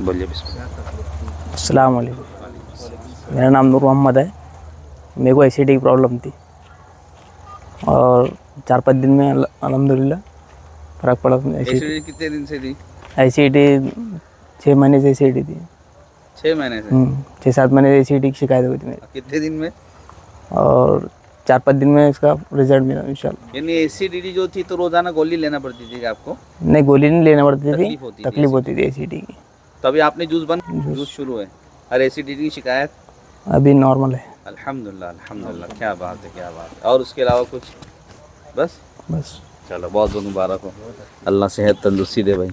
बोलिए अस्सलाम वालेकुम मेरा नाम नूर मोहम्मद है मेरे को एसिडी की प्रॉब्लम थी और चार पाँच दिन में अलहमदिल्ला फ़र्क पड़ा तो कितने दिन से थी एसिडी छः महीने से एसिडी थी छः महीने से हम्म, छः सात महीने से एसिडी की शिकायत हुई थी मेरी कितने दिन में और चार पाँच दिन में इसका रिजल्ट मिला इंशाल्लाह यानी टी जो थी तो रोजाना गोली लेना पड़ती थी आपको नहीं गोली नहीं लेना पड़ती थी तकलीफ होती थी ए सी टी की तो अभी आपने जूस बन जूस शुरू है और एसिडिटी की शिकायत अभी नॉर्मल है अल्हम्दुलिल्लाह अल्हम्दुलिल्लाह क्या बात है क्या बात है और उसके अलावा कुछ बस बस चलो बहुत बहुत मुबारक हो अल्लाह सेहत तंदुरुस्ती दे भाई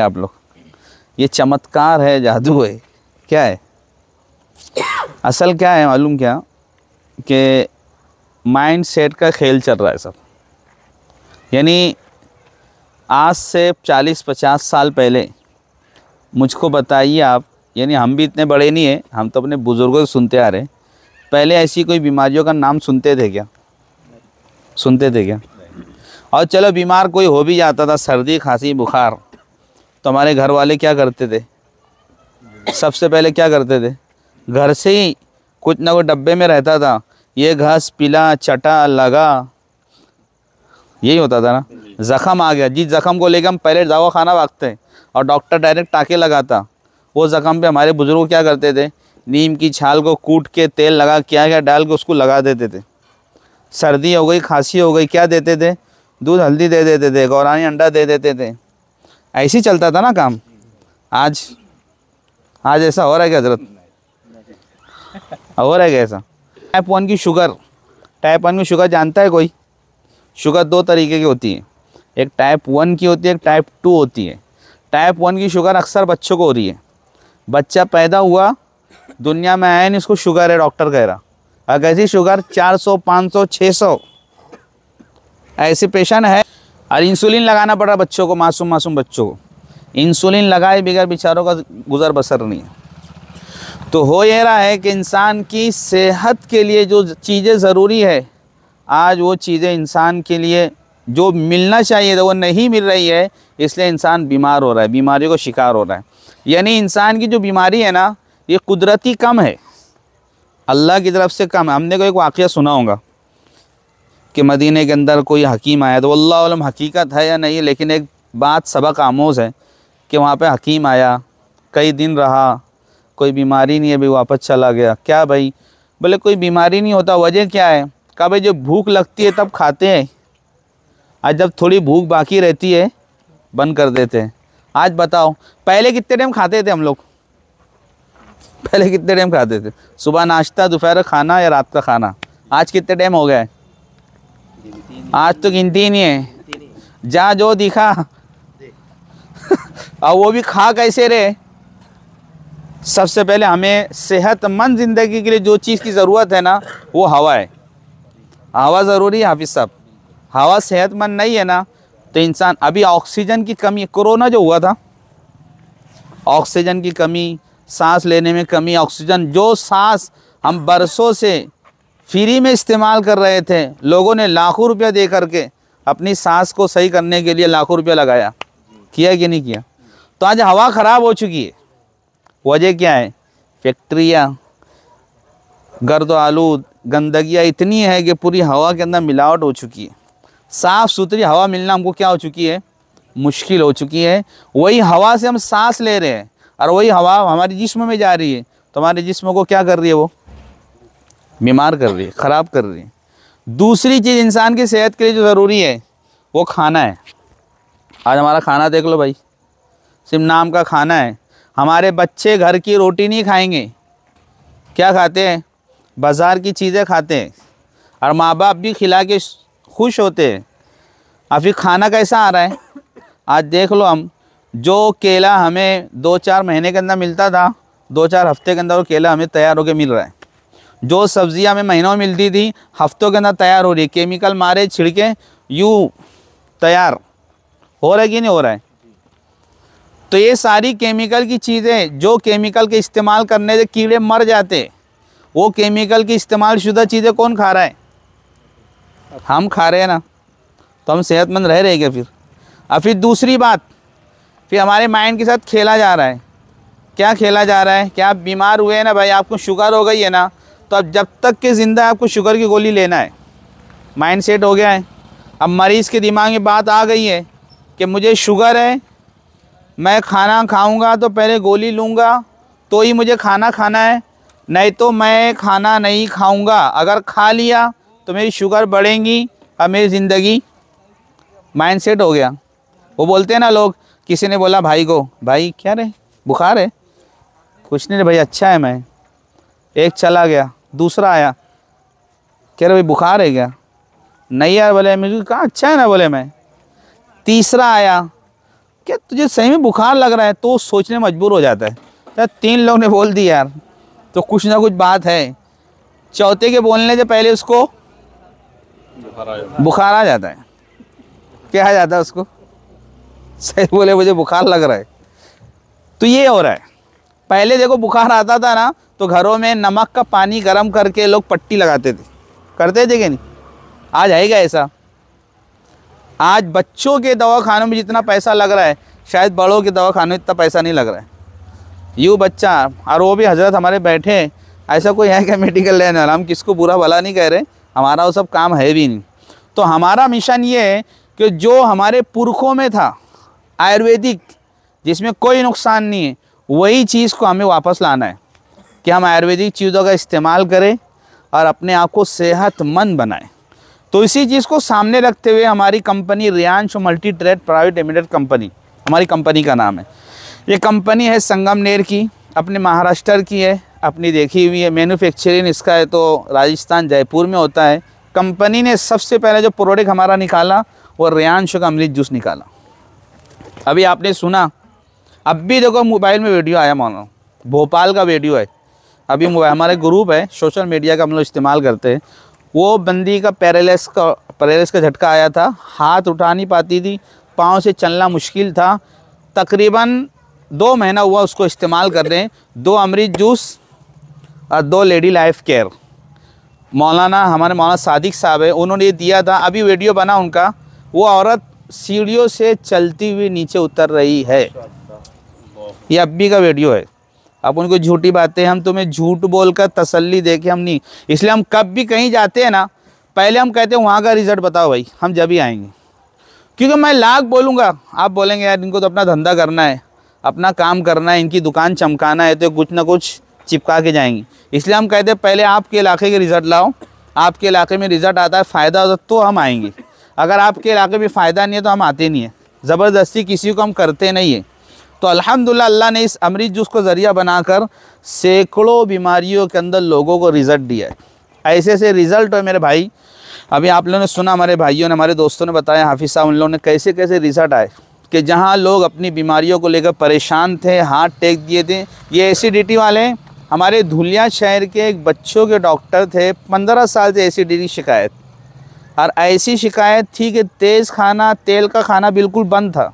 आप लोग ये चमत्कार है जादू है क्या है असल क्या है मालूम क्या कि माइंड सेट का खेल चल रहा है सब यानी आज से 40-50 साल पहले मुझको बताइए आप यानी हम भी इतने बड़े नहीं हैं हम तो अपने बुज़ुर्गों से सुनते आ रहे हैं पहले ऐसी कोई बीमारियों का नाम सुनते थे क्या सुनते थे क्या और चलो बीमार कोई हो भी जाता था सर्दी खांसी बुखार तो हमारे घर वाले क्या करते थे सबसे पहले क्या करते थे घर से ही कुछ ना कुछ डब्बे में रहता था ये घास पिला चटा लगा यही होता था ना ज़ख़म आ गया जिस ज़ख़म को लेकर हम पहले दवा खाना भागते हैं और डॉक्टर डायरेक्ट टाँके लगाता वो ज़ख़म पे हमारे बुज़ुर्ग क्या करते थे नीम की छाल को कूट के तेल लगा क्या क्या डाल के उसको लगा देते थे सर्दी हो गई खांसी हो गई क्या देते थे दूध हल्दी दे देते थे गौरानी अंडा दे देते थे ऐसे ही चलता था ना काम आज आज ऐसा हो रहा है क्या हजरत हो रहा है क्या ऐसा टाइप वन की शुगर टाइप वन की शुगर जानता है कोई शुगर दो तरीके की होती है एक टाइप वन की होती है एक टाइप टू होती है टाइप वन की शुगर अक्सर बच्चों को हो रही है बच्चा पैदा हुआ दुनिया में आया नहीं उसको शुगर है डॉक्टर कह रहा अगर ऐसी शुगर 400, 500, 600 ऐसे पेशेंट है और इंसुलिन लगाना पड़ रहा बच्चों को मासूम मासूम बच्चों को इंसुलिन लगाए बगैर बेचारों का गुजर बसर नहीं है तो हो ये रहा है कि इंसान की सेहत के लिए जो चीज़ें ज़रूरी है आज वो चीज़ें इंसान के लिए जो मिलना चाहिए था वो नहीं मिल रही है इसलिए इंसान बीमार हो रहा है बीमारियों का शिकार हो रहा है यानी इंसान की जो बीमारी है ना ये कुदरती कम है अल्लाह की तरफ से कम है हमने को एक वाक़ सुना होगा कि मदीने के अंदर कोई हकीम आया तो अल्लाम हकीकत है या नहीं लेकिन एक बात सबक आमोज है कि वहाँ पर हकीम आया कई दिन रहा कोई बीमारी नहीं है भाई वापस चला गया क्या भाई बोले कोई बीमारी नहीं होता वजह क्या है कहा भाई जब भूख लगती है तब खाते हैं आज जब थोड़ी भूख बाकी रहती है बंद कर देते हैं आज बताओ पहले कितने टाइम खाते थे हम लोग पहले कितने टाइम खाते थे सुबह नाश्ता दोपहर खाना या रात का खाना आज कितने टाइम हो है आज तो गिनती ही नहीं है जहाँ जो दिखा और वो भी खा कैसे रहे सबसे पहले हमें सेहतमंद ज़िंदगी के लिए जो चीज़ की ज़रूरत है ना वो हवा है हवा ज़रूरी है हाफिज़ साहब हवा सेहतमंद नहीं है ना तो इंसान अभी ऑक्सीजन की कमी कोरोना जो हुआ था ऑक्सीजन की कमी सांस लेने में कमी ऑक्सीजन जो सांस हम बरसों से फ्री में इस्तेमाल कर रहे थे लोगों ने लाखों रुपया दे करके अपनी सांस को सही करने के लिए लाखों रुपया लगाया किया कि नहीं किया तो आज हवा ख़राब हो चुकी है वजह क्या है फैक्ट्रियाँ गर्द तो आलू गंदगियाँ इतनी है कि पूरी हवा के अंदर मिलावट हो चुकी है साफ़ सुथरी हवा मिलना हमको क्या हो चुकी है मुश्किल हो चुकी है वही हवा से हम सांस ले रहे हैं और वही हवा हमारे जिस्म में जा रही है तो हमारे जिस्म को क्या कर रही है वो बीमार कर रही है ख़राब कर रही है दूसरी चीज़ इंसान की सेहत के लिए जो ज़रूरी है वो खाना है आज हमारा खाना देख लो भाई सिर्फ नाम का खाना है हमारे बच्चे घर की रोटी नहीं खाएंगे क्या खाते हैं बाज़ार की चीज़ें खाते हैं और माँ बाप भी खिला के खुश होते हैं अभी खाना कैसा आ रहा है आज देख लो हम जो केला हमें दो चार महीने के अंदर मिलता था दो चार हफ्ते के अंदर वो केला हमें तैयार होकर मिल रहा है जो सब्ज़ियाँ हमें महीनों में मिलती थी हफ्तों के अंदर तैयार हो रही है केमिकल मारे छिड़के यूँ तैयार हो रहा है कि नहीं हो रहा है तो ये सारी केमिकल की चीज़ें जो केमिकल के इस्तेमाल करने से कीड़े मर जाते वो केमिकल की इस्तेमाल शुदा चीज़ें कौन खा रहा है हम खा रहे हैं ना तो हम सेहतमंद रह रहेंगे फिर और फिर दूसरी बात फिर हमारे माइंड के साथ खेला जा रहा है क्या खेला जा रहा है क्या आप बीमार हुए हैं ना भाई आपको शुगर हो गई है ना तो अब जब तक के ज़िंदा आपको शुगर की गोली लेना है माइंड सेट हो गया है अब मरीज़ के दिमाग में बात आ गई है कि मुझे शुगर है मैं खाना खाऊंगा तो पहले गोली लूँगा तो ही मुझे खाना खाना है नहीं तो मैं खाना नहीं खाऊंगा अगर खा लिया तो मेरी शुगर बढ़ेंगी और मेरी ज़िंदगी माइंड सेट हो गया वो बोलते हैं ना लोग किसी ने बोला भाई को भाई क्या रे बुखार है कुछ नहीं रे भाई अच्छा है मैं एक चला गया दूसरा आया कह रहे भाई बुखार है क्या नहीं यार बोले मुझे कहा अच्छा है ना बोले मैं तीसरा आया क्या तुझे सही में बुखार लग रहा है तो सोचने मजबूर हो जाता है तो तीन लोग ने बोल दिया यार तो कुछ ना कुछ बात है चौथे के बोलने से पहले उसको बुखार आ जाता है क्या जाता है उसको सही बोले मुझे बुखार लग रहा है तो ये हो रहा है पहले देखो बुखार आता था ना तो घरों में नमक का पानी गर्म करके लोग पट्टी लगाते थे करते थे कि नहीं आज आएगा ऐसा आज बच्चों के दवा खानों में जितना पैसा लग रहा है शायद बड़ों के दवा खानों में इतना पैसा नहीं लग रहा है यू बच्चा और वो भी हजरत हमारे बैठे ऐसा कोई है क्या मेडिकल लेने वाला हम किसको बुरा भला नहीं कह रहे हमारा वो सब काम है भी नहीं तो हमारा मिशन ये है कि जो हमारे पुरखों में था आयुर्वेदिक जिसमें कोई नुकसान नहीं है वही चीज़ को हमें वापस लाना है कि हम आयुर्वेदिक चीज़ों का इस्तेमाल करें और अपने आप को सेहतमंद बनाएं तो इसी चीज़ को सामने रखते हुए हमारी company Riyansh multi trade private limited company हमारी कंपनी का नाम है ये कंपनी है संगम नेर की अपने महाराष्ट्र की है अपनी देखी हुई है मैन्युफैक्चरिंग इसका है तो राजस्थान जयपुर में होता है कंपनी ने सबसे पहले जो प्रोडक्ट हमारा निकाला और रेयांश का अमृत जूस निकाला अभी आपने सुना अब भी देखो मोबाइल में वीडियो आया मानो भोपाल का वीडियो है अभी हमारे ग्रुप है सोशल मीडिया का हम लोग इस्तेमाल करते हैं वो बंदी का पैरालिस का पैरालिस का झटका आया था हाथ उठा नहीं पाती थी पाँव से चलना मुश्किल था तकरीबन दो महीना हुआ उसको इस्तेमाल कर रहे हैं दो अमृत जूस और दो लेडी लाइफ केयर मौलाना हमारे मौलाना सादिक साहब है उन्होंने ये दिया था अभी वीडियो बना उनका वो औरत सीढ़ियों से चलती हुई नीचे उतर रही है ये अब्बी का वीडियो है अब उनको झूठी बातें हम तुम्हें झूठ बोल कर तसल्ली देके हम नहीं इसलिए हम कब भी कहीं जाते हैं ना पहले हम कहते हैं वहाँ का रिज़ल्ट बताओ भाई हम जब ही आएंगे क्योंकि मैं लाख बोलूँगा आप बोलेंगे यार इनको तो अपना धंधा करना है अपना काम करना है इनकी दुकान चमकाना है तो कुछ ना कुछ चिपका के जाएंगी इसलिए हम कहते हैं पहले आपके इलाके के रिज़ल्ट लाओ आपके इलाके में रिज़ल्ट आता है फ़ायदा होता तो हम आएंगे अगर आपके इलाके में फ़ायदा नहीं है तो हम आते नहीं हैं ज़बरदस्ती किसी को हम करते नहीं हैं तो अल्हम्दुलिल्लाह अल्लाह ने इस अमरीज जूस को ज़रिया बनाकर सैकड़ों बीमारियों के अंदर लोगों को रिज़ल्ट दिया है ऐसे ऐसे रिज़ल्ट है मेरे भाई अभी आप लोगों ने सुना हमारे भाइयों ने हमारे दोस्तों ने बताया हाफिज़ साहब उन लोगों ने कैसे कैसे रिज़ल्ट आए कि जहाँ लोग अपनी बीमारियों को लेकर परेशान थे हाथ टेक दिए थे ये एसिडिटी वाले हमारे धुलिया शहर के एक बच्चों के डॉक्टर थे पंद्रह साल से एसिडिटी शिकायत और ऐसी शिकायत थी कि तेज़ खाना तेल का खाना बिल्कुल बंद था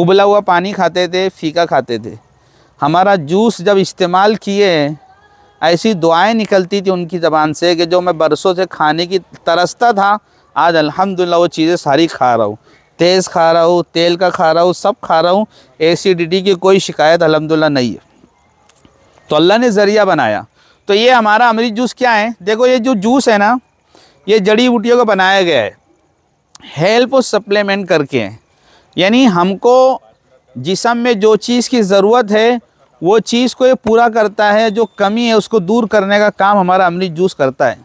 उबला हुआ पानी खाते थे फीका खाते थे हमारा जूस जब इस्तेमाल किए ऐसी दुआएं निकलती थी उनकी ज़बान से कि जो मैं बरसों से खाने की तरसता था आज अल्हम्दुलिल्लाह वो चीज़ें सारी खा रहा हूँ तेज़ खा रहा हूँ तेल का खा रहा हूँ सब खा रहा हूँ एसिडिटी की कोई शिकायत अलहमदिल्ला नहीं है तो अल्लाह ने ज़रिया बनाया तो ये हमारा अमृत जूस क्या है देखो ये जो जूस है ना ये जड़ी बूटियों को बनाया गया है हेल्प और सप्लीमेंट करके यानी हमको जिसम में जो चीज़ की ज़रूरत है वो चीज़ को ये पूरा करता है जो कमी है उसको दूर करने का काम हमारा अमली जूस करता है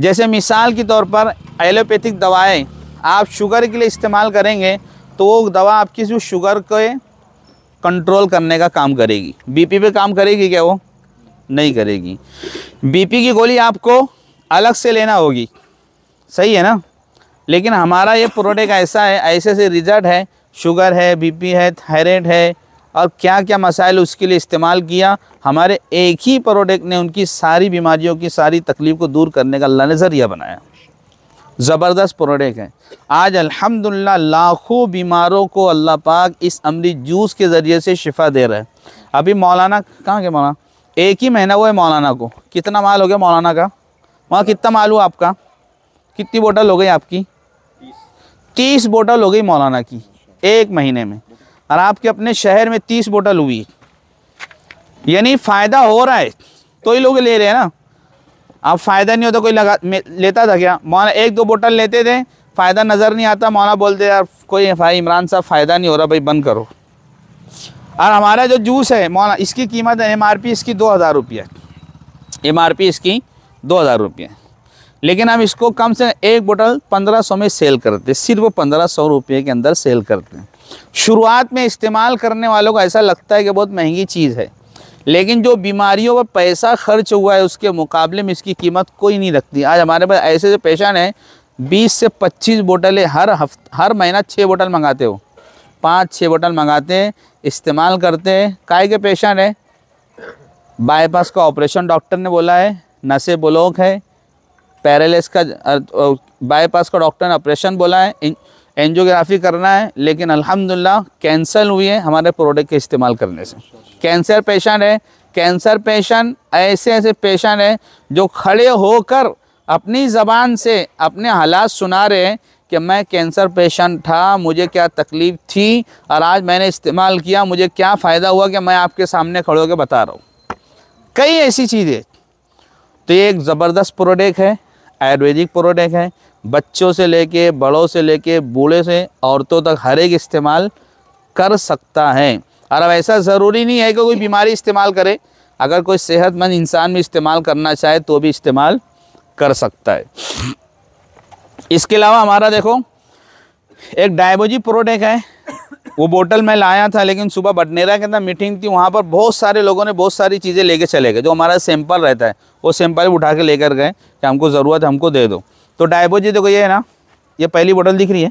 जैसे मिसाल के तौर पर एलोपैथिक दवाएं आप शुगर के लिए इस्तेमाल करेंगे तो वो दवा आपकी जो शुगर को कंट्रोल करने का काम करेगी बीपी पे काम करेगी क्या वो नहीं करेगी बीपी की गोली आपको अलग से लेना होगी सही है ना लेकिन हमारा ये प्रोडक्ट ऐसा है ऐसे से रिजल्ट है शुगर है बीपी है थायराइड है और क्या क्या मसाइल उसके लिए इस्तेमाल किया हमारे एक ही प्रोडक्ट ने उनकी सारी बीमारियों की सारी तकलीफ को दूर करने का नज़रिया बनाया ज़बरदस्त प्रोडक्ट है आज अल्हम्दुलिल्लाह लाखों बीमारों को अल्लाह पाक इस अमली जूस के ज़रिए से शिफा दे रहा है अभी मौलाना कहाँ के मौलाना एक ही महीना हुआ है मौलाना को कितना माल हो गया मौलाना का वहाँ कितना माल हुआ आपका कितनी बोटल हो गई आपकी तीस बोटल हो गई मौलाना की एक महीने में और आपके अपने शहर में तीस बोटल हुई यानी फ़ायदा हो रहा है तो ही लोग ले रहे हैं ना अब फ़ायदा नहीं होता कोई लगा लेता था क्या मौलाना एक दो बोटल लेते थे फ़ायदा नज़र नहीं आता मौलाना बोलते यार कोई भाई इमरान साहब फ़ायदा नहीं हो रहा भाई बंद करो और हमारा जो जूस है मौलाना इसकी कीमत है एम इसकी दो हज़ार रुपया एम इसकी दो हज़ार रुपये लेकिन हम इसको कम से एक बोतल पंद्रह सौ में सेल करते सिर्फ पंद्रह सौ रुपये के अंदर सेल करते हैं शुरुआत में इस्तेमाल करने वालों को ऐसा लगता है कि बहुत महंगी चीज़ है लेकिन जो बीमारियों पर पैसा खर्च हुआ है उसके मुकाबले में इसकी कीमत कोई नहीं रखती आज हमारे पास ऐसे जो पेशेंट हैं बीस से पच्चीस बोटलें हर हफ्त हर महीना छः बोटल मंगाते हो पाँच छः बोटल मंगाते हैं इस्तेमाल करते हैं काय के पेशेंट हैं बाईपास का ऑपरेशन डॉक्टर ने बोला है नशे ब्लॉक है पैरालिस का बाईपास का डॉक्टर ने ऑपरेशन बोला है एंजियोग्राफी करना है लेकिन अल्हम्दुलिल्लाह कैंसल हुई है हमारे प्रोडक्ट के इस्तेमाल करने से कैंसर पेशेंट है कैंसर पेशेंट ऐसे ऐसे पेशेंट हैं जो खड़े होकर अपनी ज़बान से अपने हालात सुना रहे हैं कि मैं कैंसर पेशेंट था मुझे क्या तकलीफ़ थी और आज मैंने इस्तेमाल किया मुझे क्या फ़ायदा हुआ कि मैं आपके सामने खड़े होकर बता रहा हूँ कई ऐसी चीज़ें तो ये एक ज़बरदस्त प्रोडक्ट है आयुर्वेदिक प्रोडक्ट है बच्चों से लेके बड़ों से लेके बूढ़े से औरतों तक हर एक इस्तेमाल कर सकता है और अब ऐसा ज़रूरी नहीं है कि कोई बीमारी इस्तेमाल करे अगर कोई सेहतमंद इंसान भी इस्तेमाल करना चाहे तो भी इस्तेमाल कर सकता है इसके अलावा हमारा देखो एक डायबोजी प्रोडक्ट है वो बोतल मैं लाया था लेकिन सुबह बटनेरा के अंदर मीटिंग थी वहाँ पर बहुत सारे लोगों ने बहुत सारी चीज़ें लेके चले गए जो हमारा सैंपल रहता है वो सैंपल उठा के लेकर गए कि हमको ज़रूरत है हमको दे दो तो डायबोजी देखो ये है ना ये पहली बोतल दिख रही है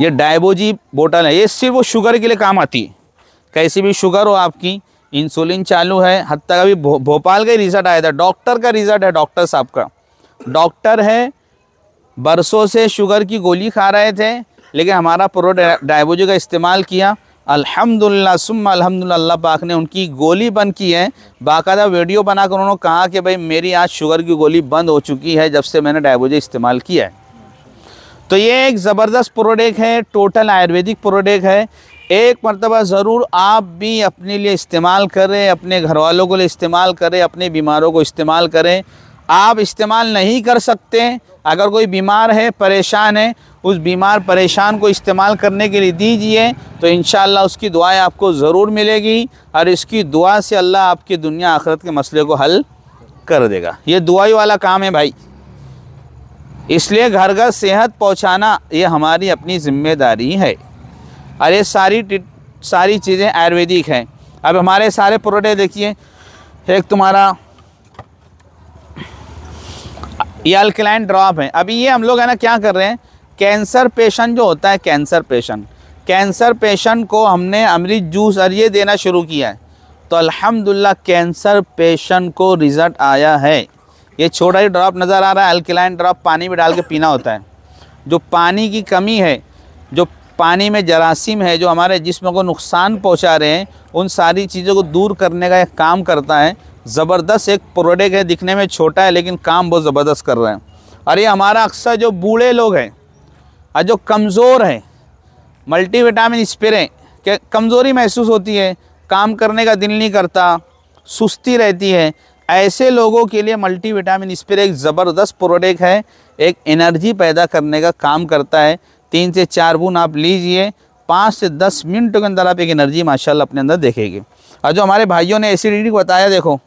ये डायबोजी बोतल है ये सिर्फ वो शुगर के लिए काम आती है कैसी भी शुगर हो आपकी इंसुलिन चालू है हद तक अभी भो, भोपाल का रिज़ल्ट आया था डॉक्टर का रिज़ल्ट है डॉक्टर साहब का डॉक्टर है बरसों से शुगर की गोली खा रहे थे लेकिन हमारा प्रो डायबोजो का इस्तेमाल किया अल्हम्दुलिल्लाह सुम्मा अल्हम्दुलिल्लाह अल्लाह पाक ने उनकी गोली बंद की है बाकायदा वीडियो बनाकर उन्होंने कहा कि भाई मेरी आज शुगर की गोली बंद हो चुकी है जब से मैंने डायबोजे इस्तेमाल किया है तो ये एक ज़बरदस्त प्रोडक्ट है टोटल आयुर्वेदिक प्रोडक्ट है एक मरतबा ज़रूर आप भी अपने लिए इस्तेमाल करें अपने घर वालों को लिए इस्तेमाल करें अपने बीमारों को इस्तेमाल करें आप इस्तेमाल नहीं कर सकते अगर कोई बीमार है परेशान है उस बीमार परेशान को इस्तेमाल करने के लिए दीजिए तो इन उसकी दुआएं आपको ज़रूर मिलेगी और इसकी दुआ से अल्लाह आपकी दुनिया आखरत के मसले को हल कर देगा ये दुआई वाला काम है भाई इसलिए घर घर सेहत पहुंचाना ये हमारी अपनी जिम्मेदारी है और ये सारी सारी चीज़ें आयुर्वेदिक हैं अब हमारे सारे प्रोडक्ट देखिए एक तुम्हारा ये अल्कलाइन ड्रॉप है अभी ये हम लोग है ना क्या कर रहे हैं कैंसर पेशेंट जो होता है कैंसर पेशेंट कैंसर पेशेंट को हमने अमृत जूस और ये देना शुरू किया है तो अल्हम्दुलिल्लाह कैंसर पेशेंट को रिज़ल्ट आया है ये छोटा ही ड्रॉप नज़र आ रहा है अल्कलाइन ड्रॉप पानी में डाल के पीना होता है जो पानी की कमी है जो पानी में जरासीम है जो हमारे जिसम को नुकसान पहुँचा रहे हैं उन सारी चीज़ों को दूर करने का एक काम करता है ज़बरदस्त एक प्रोडक्ट है दिखने में छोटा है लेकिन काम बहुत ज़बरदस्त कर रहे हैं और ये हमारा अक्सर जो बूढ़े लोग हैं और जो कमज़ोर हैं विटामिन स्प्रे के कमज़ोरी महसूस होती है काम करने का दिल नहीं करता सुस्ती रहती है ऐसे लोगों के लिए मल्टी विटामिन स्प्रे एक ज़बरदस्त प्रोडक्ट है एक एनर्जी पैदा करने का काम करता है तीन से चार बूंद आप लीजिए पाँच से दस मिनट के अंदर आप एक एनर्जी माशाल्लाह अपने अंदर देखेंगे और जो हमारे भाइयों ने एसिडिटी को बताया देखो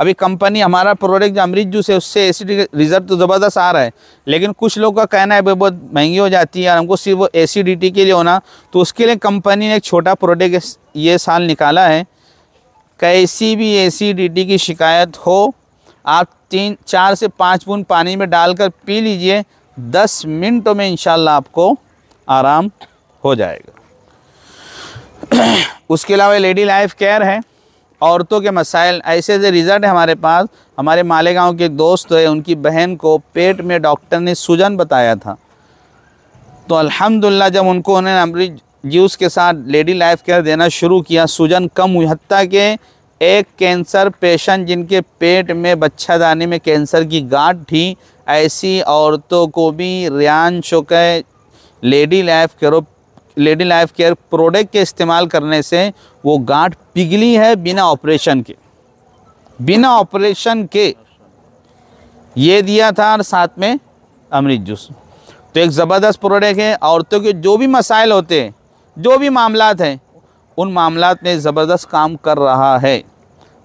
अभी कंपनी हमारा प्रोडक्ट जो अमृत जूस है उससे एसिड रिजर्व तो ज़बरदस्त आ रहा है लेकिन कुछ लोग का कहना है भाई बहुत महंगी हो जाती है और हमको सिर्फ एसिडिटी के लिए होना तो उसके लिए कंपनी ने एक छोटा प्रोडक्ट ये साल निकाला है कैसी भी एसिडिटी की शिकायत हो आप तीन चार से पाँच बूंद पानी में डालकर पी लीजिए दस मिनटों में इंशाल्लाह आपको आराम हो जाएगा उसके अलावा लेडी लाइफ केयर है औरतों के मसाइल ऐसे ऐसे रिज़ल्ट है हमारे पास हमारे मालेगांव के एक दोस्त है उनकी बहन को पेट में डॉक्टर ने सूजन बताया था तो अल्हम्दुलिल्लाह जब उनको उन्होंने अमृत जूस के साथ लेडी लाइफ केयर देना शुरू किया सूजन कम हुई हती के एक कैंसर पेशेंट जिनके पेट में बच्चादानी में कैंसर की गांठ थी ऐसी औरतों को भी Riyansh lady life care lady life care product के इस्तेमाल करने से वो गांठ पिघली है बिना ऑपरेशन के बिना ऑपरेशन के ये दिया था और साथ में अमृत जूस तो एक ज़बरदस्त प्रोडक्ट है औरतों के जो भी मसाइल होते हैं जो भी मामला हैं उन मामला में ज़बरदस्त काम कर रहा है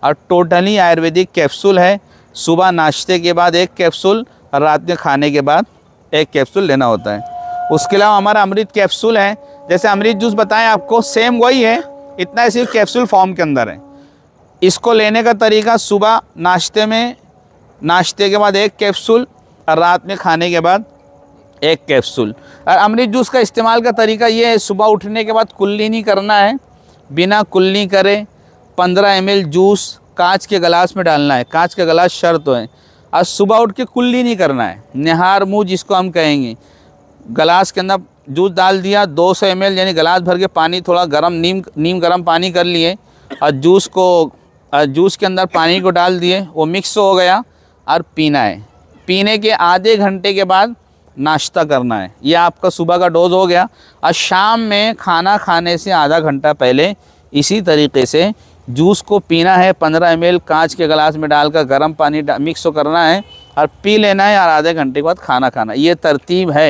और टोटली आयुर्वेदिक कैप्सूल है सुबह नाश्ते के बाद एक कैप्सूल रात में खाने के बाद एक कैप्सूल लेना होता है उसके अलावा हमारा अमृत कैप्सूल है जैसे अमृत जूस बताएं आपको सेम वही है इतना सिर्फ कैप्सूल फॉर्म के अंदर है इसको लेने का तरीका सुबह नाश्ते में नाश्ते के बाद एक कैप्सूल और रात में खाने के बाद एक कैप्सूल और अमृत जूस का इस्तेमाल का तरीका ये है सुबह उठने के बाद कुल्ली नहीं करना है बिना कुल्ली करे 15 एम जूस कांच के गलास में डालना है कांच का गलास शर्त है और सुबह उठ के कुल्ली नहीं करना है निहार मुँह जिसको हम कहेंगे गलास के अंदर जूस डाल दिया 200 सौ यानी गलास भर के पानी थोड़ा गर्म नीम नीम गर्म पानी कर लिए और जूस को जूस के अंदर पानी को डाल दिए वो मिक्स हो गया और पीना है पीने के आधे घंटे के बाद नाश्ता करना है ये आपका सुबह का डोज हो गया और शाम में खाना खाने से आधा घंटा पहले इसी तरीके से जूस को पीना है पंद्रह एम कांच के गलास में डालकर गर्म पानी डा, मिक्स तो करना है और पी लेना है और आधे घंटे के बाद खाना खाना ये तरतीब है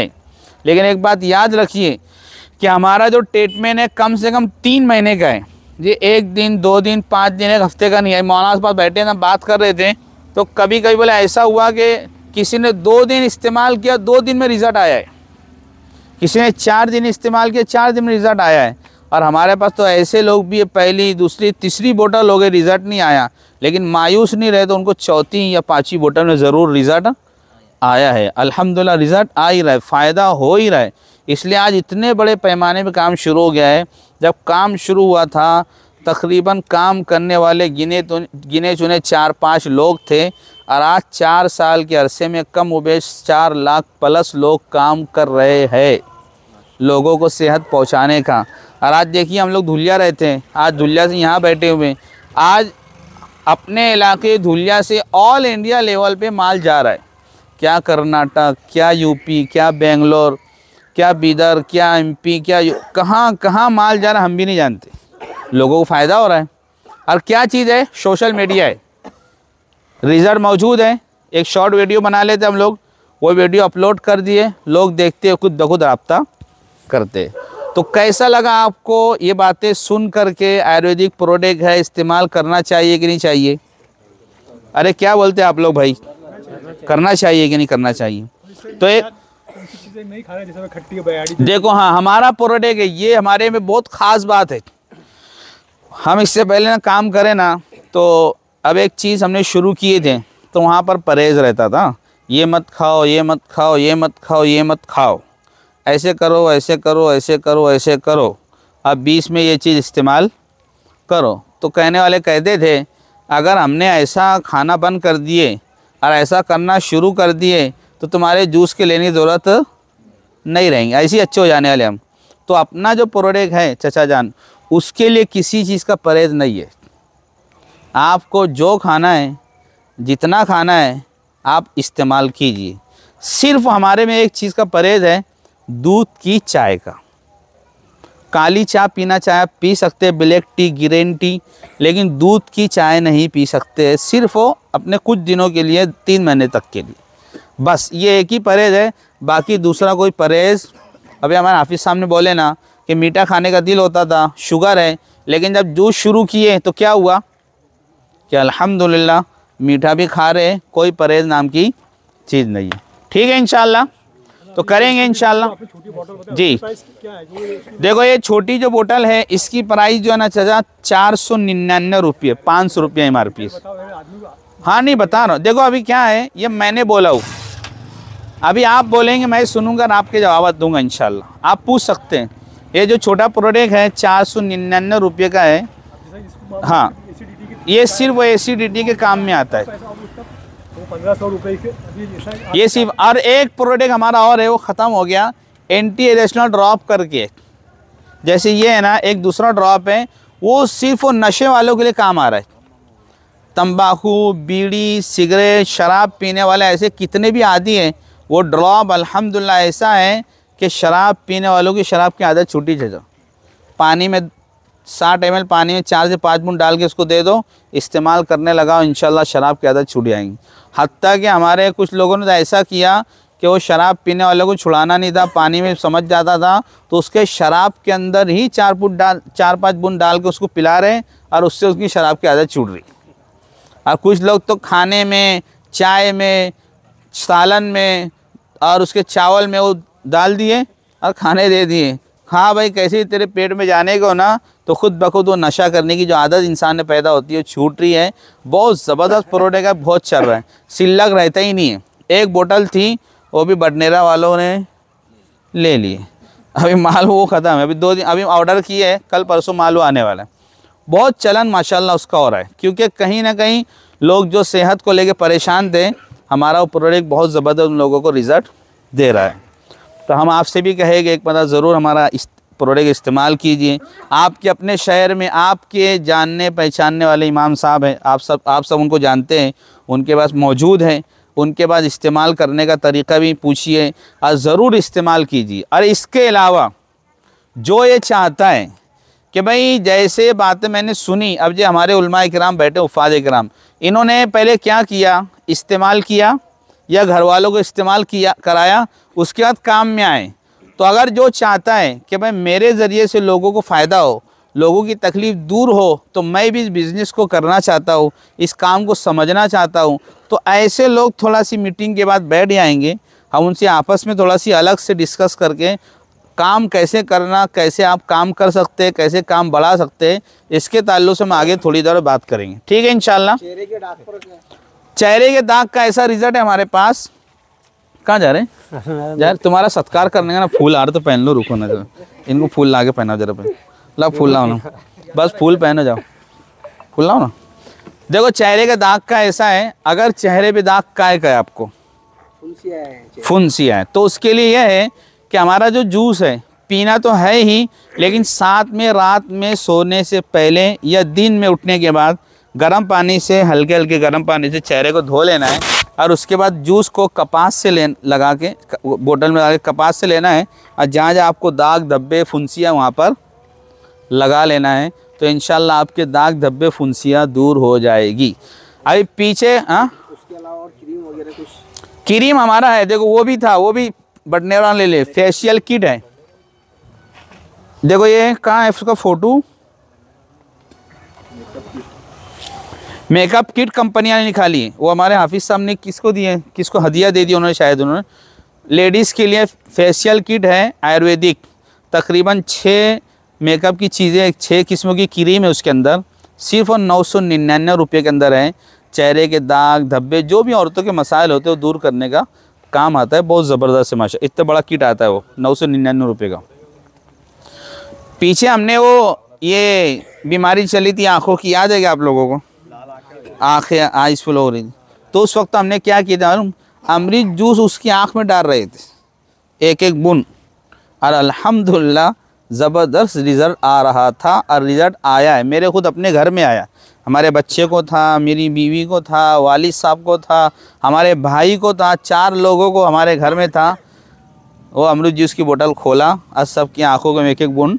लेकिन एक बात याद रखिए कि हमारा जो ट्रीटमेंट है कम से कम तीन महीने का है ये एक दिन दो दिन पाँच दिन एक हफ्ते का नहीं है मौलाना के पास बैठे ना बात कर रहे थे तो कभी कभी बोले ऐसा हुआ कि किसी ने दो दिन इस्तेमाल किया दो दिन में रिज़ल्ट आया है किसी ने चार दिन इस्तेमाल किया चार दिन में रिज़ल्ट आया है और हमारे पास तो ऐसे लोग भी पहली दूसरी तीसरी बोटल हो गई रिज़ल्ट नहीं आया लेकिन मायूस नहीं रहे तो उनको चौथी या पाँचवीं बोटल में ज़रूर रिज़ल्ट आया है अल्हम्दुलिल्लाह रिज़ल्ट आ ही रहा है फ़ायदा हो ही रहा है इसलिए आज इतने बड़े पैमाने पर काम शुरू हो गया है जब काम शुरू हुआ था तकरीबन काम करने वाले गिने तो गिने चुने चार पाँच लोग थे और आज चार साल के अरसे में कम उबेश चार लाख प्लस लोग काम कर रहे हैं लोगों को सेहत पहुंचाने का और आज देखिए हम लोग धुलिया रहते हैं आज धुलिया से यहाँ बैठे हुए आज अपने इलाके धुलिया से ऑल इंडिया लेवल पे माल जा रहा है क्या कर्नाटक क्या यूपी क्या बेंगलोर क्या बीदर क्या एमपी क्या कहाँ कहाँ माल जा रहा हम भी नहीं जानते लोगों को फ़ायदा हो रहा है और क्या चीज़ है सोशल मीडिया है रिजल्ट मौजूद है एक शॉर्ट वीडियो बना लेते हम लोग वो वीडियो अपलोड कर दिए लोग देखते खुद ब खुद रबता करते तो कैसा लगा आपको ये बातें सुन करके आयुर्वेदिक प्रोडक्ट है इस्तेमाल करना चाहिए कि नहीं चाहिए अरे क्या बोलते हैं आप लोग भाई करना चाहिए कि नहीं करना चाहिए तो एक देखो हाँ हमारा प्रोडक्ट है ये हमारे में बहुत ख़ास बात है हम इससे पहले ना काम करें ना तो अब एक चीज़ हमने शुरू किए थे तो वहाँ पर परहेज़ रहता था ये मत खाओ ये मत खाओ ये मत खाओ ये मत खाओ ऐसे करो ऐसे करो ऐसे करो ऐसे करो अब बीच में ये चीज़ इस्तेमाल करो तो कहने वाले कहते थे अगर हमने ऐसा खाना बंद कर दिए और ऐसा करना शुरू कर दिए तो तुम्हारे जूस के लेने की ज़रूरत नहीं रहेंगी ऐसे ही अच्छे हो जाने वाले हम तो अपना जो प्रोडक्ट है चचा जान उसके लिए किसी चीज़ का परहेज नहीं है आपको जो खाना है जितना खाना है आप इस्तेमाल कीजिए सिर्फ हमारे में एक चीज़ का परहेज है दूध की चाय का काली चाय पीना चाहे पी सकते हैं ब्लैक टी ग्रीन टी लेकिन दूध की चाय नहीं पी सकते सिर्फ वो अपने कुछ दिनों के लिए तीन महीने तक के लिए बस ये एक ही परहेज है बाकी दूसरा कोई परहेज अभी हमारे ऑफिस सामने बोले ना कि मीठा खाने का दिल होता था शुगर है लेकिन जब जूस शुरू किए तो क्या हुआ कि अल्हम्दुलिल्लाह मीठा भी खा रहे कोई परहेज नाम की चीज़ नहीं है ठीक है इन तो करेंगे इन जी देखो ये छोटी जो बोतल है इसकी प्राइस जो है ना चाचा चार सौ निन्यानवे रुपये पाँच सौ रुपये एम आर पी हाँ नहीं बता रहा हूँ देखो अभी क्या है ये मैंने बोला हूँ अभी आप बोलेंगे मैं सुनूंगा और आपके जवाब दूंगा इनशाला आप पूछ सकते हैं ये जो छोटा प्रोडक्ट है चार सौ निन्यानवे रुपये का है हाँ ये सिर्फ एसीडीटी के काम में आता है ये सिर्फ और एक प्रोडक्ट हमारा और है वो ख़त्म हो गया एंटी एरेशनल ड्रॉप करके जैसे ये है ना एक दूसरा ड्रॉप है वो सिर्फ और नशे वालों के लिए काम आ रहा है तंबाकू बीड़ी सिगरेट शराब पीने वाले ऐसे कितने भी आदि हैं वो ड्रॉप अल्हम्दुलिल्लाह ऐसा है कि शराब पीने वालों की शराब की आदत छूटी जाओ पानी में साठ एम पानी में चार से पाँच मिनट डाल के उसको दे दो इस्तेमाल करने लगाओ इन शराब की आदत छूट जाएंगी हती कि हमारे कुछ लोगों ने तो ऐसा किया कि वो शराब पीने वाले को छुड़ाना नहीं था पानी में समझ जाता था तो उसके शराब के अंदर ही चार फुट डाल चार पाँच बुन डाल के उसको पिला रहे और उससे उसकी शराब की आदत छूट रही और कुछ लोग तो खाने में चाय में सालन में और उसके चावल में वो डाल दिए और खाने दे दिए हाँ भाई कैसे तेरे पेट में जाने को ना तो खुद बखुद वो नशा करने की जो आदत इंसान में पैदा होती है वो छूट रही है बहुत ज़बरदस्त प्रोडक्ट का बहुत चल रहा है सिल्लक रहता ही नहीं है एक बोतल थी वो भी बटनेरा वालों ने ले लिए अभी माल वो ख़त्म है अभी दो दिन अभी ऑर्डर किए है कल परसों माल वो आने वाला है बहुत चलन माशाल्लाह उसका हो रहा है क्योंकि कहीं ना कहीं लोग जो सेहत को लेके परेशान थे हमारा वो प्रोडक्ट बहुत ज़बरदस्त उन लोगों को रिज़ल्ट दे रहा है तो हम आपसे भी कहेंगे एक बार ज़रूर हमारा इस प्रोडक्ट इस्तेमाल कीजिए आपके अपने शहर में आपके जानने पहचानने वाले इमाम साहब हैं आप सब आप सब उनको जानते हैं उनके पास मौजूद हैं उनके बाद इस्तेमाल करने का तरीका भी पूछिए और ज़रूर इस्तेमाल कीजिए और इसके अलावा जो ये चाहता है कि भाई जैसे बातें मैंने सुनी अब जो हमारे उलमा कराम बैठे उफाद कराम इन्होंने पहले क्या किया इस्तेमाल किया या घर वालों को इस्तेमाल किया कराया उसके बाद काम में आए तो अगर जो चाहता है कि भाई मेरे ज़रिए से लोगों को फ़ायदा हो लोगों की तकलीफ़ दूर हो तो मैं भी इस बिज़नेस को करना चाहता हूँ इस काम को समझना चाहता हूँ तो ऐसे लोग थोड़ा सी मीटिंग के बाद बैठ जाएंगे हम उनसे आपस में थोड़ा सी अलग से डिस्कस करके काम कैसे करना कैसे आप काम कर सकते हैं कैसे काम बढ़ा सकते हैं इसके ताल्लुक से हम आगे थोड़ी देर बात करेंगे ठीक है इनशाला चेहरे के दाग का ऐसा रिजल्ट है हमारे पास कहाँ जा रहे हैं यार तुम्हारा सत्कार करने का ना फूल आ रहा तो पहन लो रुको ना जरा इनको फूल ला के पहना जरा पहन लग फूल लाओ ना बस फूल पहनो जाओ फूल लाओ ना देखो चेहरे का दाग का ऐसा है अगर चेहरे पे दाग काय का है आपको फुंसिया है तो उसके लिए यह है कि हमारा जो जूस है पीना तो है ही लेकिन साथ में रात में सोने से पहले या दिन में उठने के बाद गर्म पानी से हल्के हल्के गर्म पानी से चेहरे को धो लेना है और उसके बाद जूस को कपास से ले लगा के बोतल में लगा के कपास से लेना है और जहाँ जहाँ आपको दाग धब्बे फुंसियाँ वहाँ पर लगा लेना है तो इन आपके दाग धब्बे फुंसियाँ दूर हो जाएगी अभी पीछे हाँ क्रीम हमारा है देखो वो भी था वो भी बटने वाला ले ले फेशियल किट है देखो ये कहाँ है उसका फ़ोटो मेकअप किट कंपनियाँ ने निकाली है वो हमारे हाफिज़ साहब ने किसको दिए किसको हदिया दे दी उन्होंने शायद उन्होंने लेडीज़ के लिए फेशियल किट है आयुर्वेदिक तकरीबन छः मेकअप की चीज़ें छः किस्मों की क्रीम है उसके अंदर सिर्फ और नौ सौ निन्यानवे रुपये के अंदर है चेहरे के दाग धब्बे जो भी औरतों के मसाइल होते हैं वो दूर करने का काम आता है बहुत ज़बरदस्त है माशा इतना बड़ा किट आता है वो नौ सौ निन्यानवे रुपये का पीछे हमने वो ये बीमारी चली थी आँखों की याद है क्या आप लोगों को आँखें आइस फुल हो रही तो उस वक्त हमने क्या किया था अमृत जूस उसकी आँख में डाल रहे थे एक एक बुन और अलहमदुल्ला ज़बरदस्त रिज़ल्ट आ रहा था और रिज़ल्ट आया है मेरे खुद अपने घर में आया हमारे बच्चे को था मेरी बीवी को था वालिद साहब को था हमारे भाई को था चार लोगों को हमारे घर में था वो अमरुद जूस की बोतल खोला और सबकी आंखों को एक एक बुन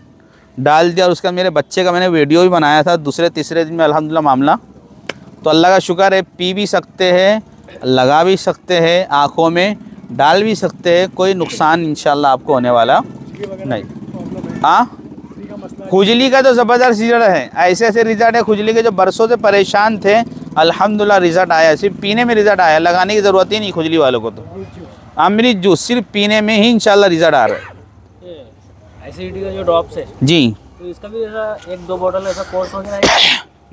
डाल दिया और उसका मेरे बच्चे का मैंने वीडियो भी बनाया था दूसरे तीसरे दिन में अलहमदिल्ला मामला तो अल्लाह का शुक्र है पी भी सकते हैं लगा भी सकते हैं आँखों में डाल भी सकते हैं कोई नुकसान इन आपको होने वाला नहीं हाँ खुजली का तो ज़बरदस्त रिजल्ट है ऐसे ऐसे रिजल्ट है खुजली के जो बरसों से परेशान थे अल्हम्दुलिल्लाह रिजल्ट आया सिर्फ पीने में रिजल्ट आया लगाने की ज़रूरत ही नहीं खुजली वालों को तो अमृत जूस सिर्फ पीने में ही इंशाल्लाह रिजल्ट आ रहा है जी तो इसका भी दो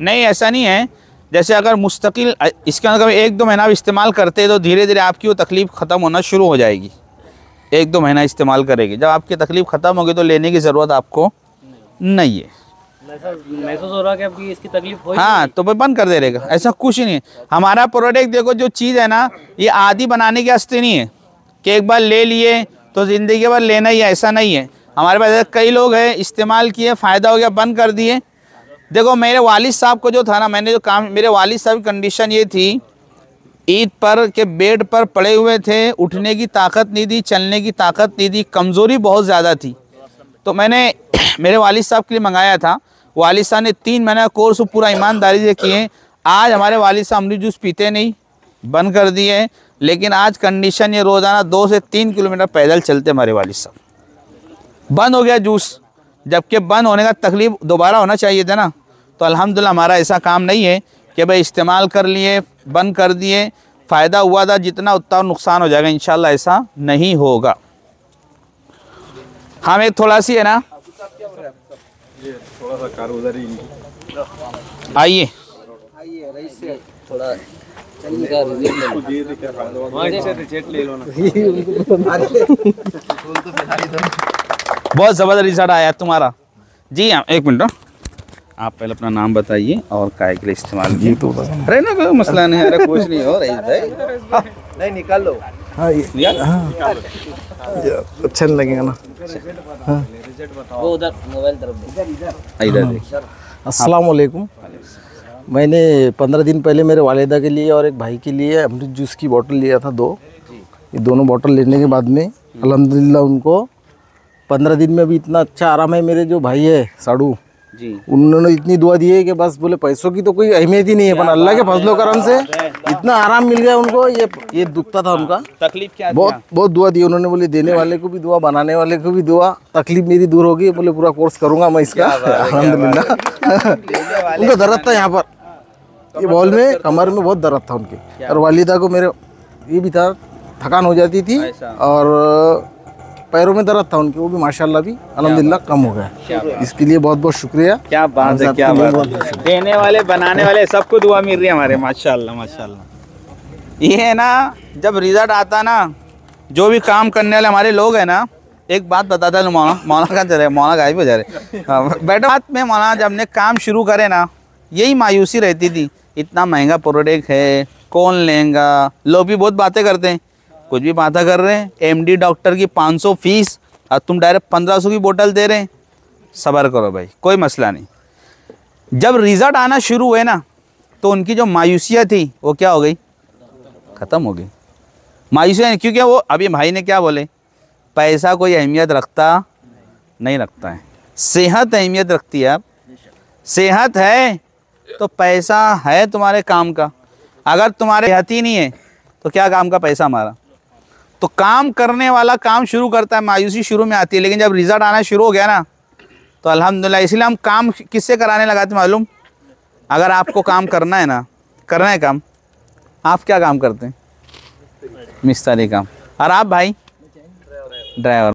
नहीं ऐसा नहीं है जैसे अगर मुस्तकिल इसका अंदर एक दो महीना इस्तेमाल करते तो धीरे धीरे आपकी वो तकलीफ़ ख़त्म होना शुरू हो जाएगी एक दो महीना इस्तेमाल करेगी जब आपकी तकलीफ ख़त्म होगी तो लेने की ज़रूरत आपको नहीं, नहीं है महसूस हो रहा है कि इसकी तकलीफ हो हाँ तो भाई बंद कर दे रहेगा ऐसा कुछ नहीं है हमारा प्रोडक्ट देखो जो चीज़ है ना ये आदि बनाने की हस्ती नहीं है कि एक बार ले लिए तो ज़िंदगी भर लेना ही ऐसा नहीं है हमारे पास कई लोग हैं इस्तेमाल किए फ़ायदा हो गया बंद कर दिए देखो मेरे वालिद साहब को जो था ना मैंने जो काम मेरे वालिद साहब की कंडीशन ये थी ईद पर के बेड पर पड़े हुए थे उठने की ताकत नहीं थी चलने की ताकत नहीं थी कमज़ोरी बहुत ज़्यादा थी तो मैंने मेरे वालिद साहब के लिए मंगाया था वालिद साहब ने तीन महीना कोर्स पूरा ईमानदारी से किए आज हमारे वालिद साहब अमृत जूस पीते नहीं बंद कर दिए लेकिन आज कंडीशन ये रोज़ाना दो से तीन किलोमीटर पैदल चलते हमारे वालद साहब बंद हो गया जूस जबकि बंद होने का तकलीफ दोबारा होना चाहिए था ना तो अलहमदिल्ला हमारा ऐसा काम नहीं है कि भाई इस्तेमाल कर लिए बंद कर दिए फ़ायदा हुआ था जितना उतना नुकसान हो जाएगा इन ऐसा नहीं होगा हाँ एक थोड़ा सी है ना आइए बहुत ज़बरदस्त रिजल्ट आया तुम्हारा जी हाँ एक मिनट हाँ। आप पहले अपना नाम बताइए और काय के लिए इस्तेमाल ये तो अरे ना कोई मसला नहीं अरे कुछ नहीं हो रही भाई हाँ, नहीं निकाल लो हाँ ये हाँ अच्छा नहीं लगेगा ना हाँ। वो उधर मोबाइल तरफ इधर हाँ, देखिए अस्सलाम वालेकुम मैंने पंद्रह दिन पहले मेरे वालदा के लिए और एक भाई के लिए अमृत जूस की बोतल लिया था दो ये दोनों बोतल लेने के बाद में हम्म। अलहमदिल्ला उनको पंद्रह दिन में भी इतना अच्छा आराम है मेरे जो भाई है साड़ू उन्होंने इतनी दुआ दी है कि बस बोले पैसों की तो कोई अहमियत ही नहीं है पर अल्लाह के फजलो करम से इतना आराम मिल गया उनको ये ये दुखता था उनका तकलीफ क्या बहुत बहुत दुआ दी उन्होंने बोले देने वाले को भी दुआ बनाने वाले को भी दुआ तकलीफ मेरी दूर होगी बोले पूरा कोर्स करूंगा मैं इसका अलहमदुल्ला उनका दर्द था यहाँ पर तो ये मतलब बॉल में कमर में बहुत दर्द था उनके और वालिदा को मेरे ये भी था थकान हो जाती थी और पैरों में दर्द था उनके वो भी माशाल्लाह भी अलहमदिल्ला कम हो गया इसके लिए बहुत बहुत शुक्रिया क्या बात है क्या बात है देने वाले बनाने वाले सबको दुआ मिल रही है हमारे माशाल्लाह माशाल्लाह ये है ना जब रिजल्ट आता ना जो भी काम करने वाले हमारे लोग हैं ना एक बात बताता हूँ मौना मौलाना कहाँ चले मौना गायब हो जा रहे हाँ, बैठा बात में मौना जब ने काम शुरू करे ना यही मायूसी रहती थी इतना महंगा प्रोडक्ट है कौन लेगा लोग भी बहुत बातें करते हैं कुछ भी बातें कर रहे हैं एमडी डॉक्टर की 500 फीस और तुम डायरेक्ट 1500 की बोतल दे रहे हैं सबर करो भाई कोई मसला नहीं जब रिज़ल्ट आना शुरू हुए ना तो उनकी जो मायूसियाँ थी वो क्या हो गई ख़त्म हो गई मायूसियाँ क्योंकि वो अभी भाई ने क्या बोले पैसा कोई अहमियत रखता नहीं रखता है सेहत अहमियत रखती है आप सेहत है तो पैसा है तुम्हारे काम का अगर तुम्हारे सेहत ही नहीं है तो क्या काम का पैसा हमारा तो काम करने वाला काम शुरू करता है मायूसी शुरू में आती है लेकिन जब रिज़ल्ट आना शुरू हो गया ना तो अलहमदिल्ला इसलिए हम काम किससे कराने लगाते मालूम अगर आपको काम करना है ना करना है काम आप क्या काम करते हैं मिस्त्री काम और आप भाई ड्राइवर